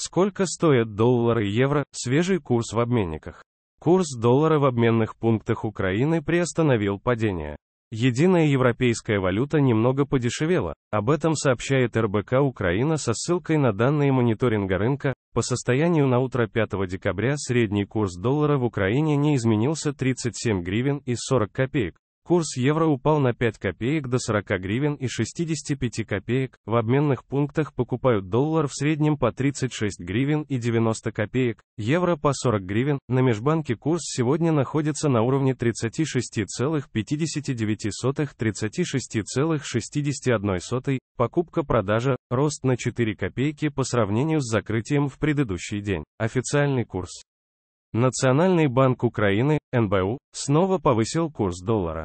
Сколько стоят доллары, и евро, свежий курс в обменниках? Курс доллара в обменных пунктах Украины приостановил падение. Единая европейская валюта немного подешевела, об этом сообщает РБК Украина со ссылкой на данные мониторинга рынка. По состоянию на утро 5 декабря средний курс доллара в Украине не изменился 37 гривен и 40 копеек, Курс евро упал на 5 копеек до 40 гривен и 65 копеек, в обменных пунктах покупают доллар в среднем по 36 гривен и 90 копеек, евро по 40 гривен, на межбанке курс сегодня находится на уровне 36,59-36,61, покупка-продажа, рост на 4 копейки по сравнению с закрытием в предыдущий день. Официальный курс. Национальный банк Украины, НБУ, снова повысил курс доллара.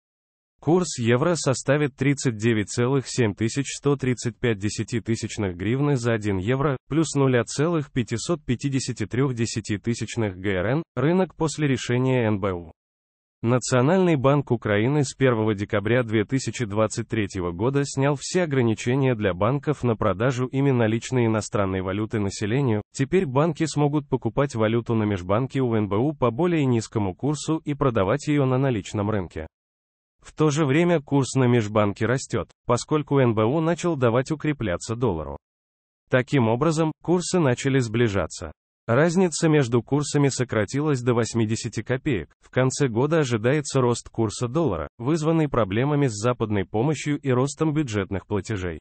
Курс евро составит 39,7135 гривны за 1 евро, плюс 0,553 ГРН, рынок после решения НБУ. Национальный банк Украины с 1 декабря 2023 года снял все ограничения для банков на продажу ими наличной иностранной валюты населению. Теперь банки смогут покупать валюту на межбанке у НБУ по более низкому курсу и продавать ее на наличном рынке. В то же время курс на межбанке растет, поскольку НБУ начал давать укрепляться доллару. Таким образом, курсы начали сближаться. Разница между курсами сократилась до 80 копеек. В конце года ожидается рост курса доллара, вызванный проблемами с западной помощью и ростом бюджетных платежей.